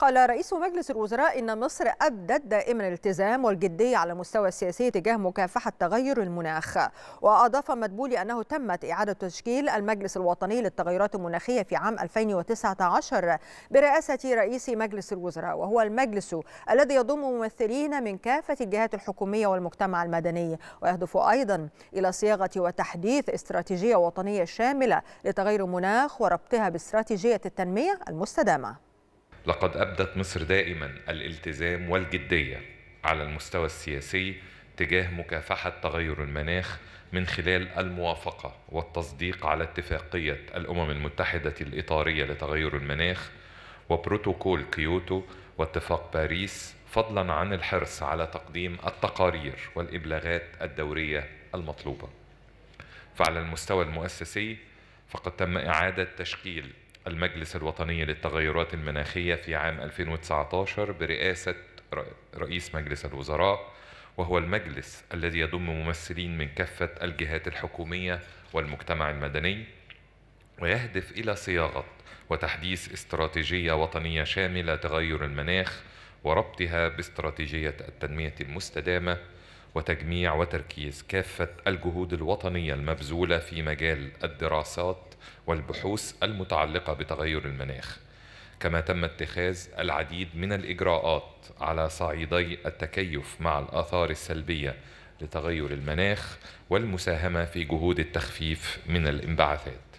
قال رئيس مجلس الوزراء إن مصر أبدت دائما الالتزام والجدية على المستوى السياسي تجاه مكافحة تغير المناخ وأضاف مدبولي أنه تمت إعادة تشكيل المجلس الوطني للتغيرات المناخية في عام 2019 برئاسة رئيس مجلس الوزراء وهو المجلس الذي يضم ممثلين من كافة الجهات الحكومية والمجتمع المدني ويهدف أيضا إلى صياغة وتحديث استراتيجية وطنية شاملة لتغير المناخ وربطها باستراتيجية التنمية المستدامة لقد أبدت مصر دائما الالتزام والجدية على المستوى السياسي تجاه مكافحة تغير المناخ من خلال الموافقة والتصديق على اتفاقية الأمم المتحدة الإطارية لتغير المناخ وبروتوكول كيوتو واتفاق باريس فضلا عن الحرص على تقديم التقارير والإبلاغات الدورية المطلوبة. فعلى المستوى المؤسسي فقد تم إعادة تشكيل المجلس الوطني للتغيرات المناخية في عام 2019 برئاسة رئيس مجلس الوزراء وهو المجلس الذي يضم ممثلين من كافة الجهات الحكومية والمجتمع المدني ويهدف إلى صياغة وتحديث استراتيجية وطنية شاملة تغير المناخ وربطها باستراتيجية التنمية المستدامة وتجميع وتركيز كافة الجهود الوطنية المبذولة في مجال الدراسات والبحوث المتعلقة بتغير المناخ كما تم اتخاذ العديد من الإجراءات على صعيدي التكيف مع الآثار السلبية لتغير المناخ والمساهمة في جهود التخفيف من الانبعاثات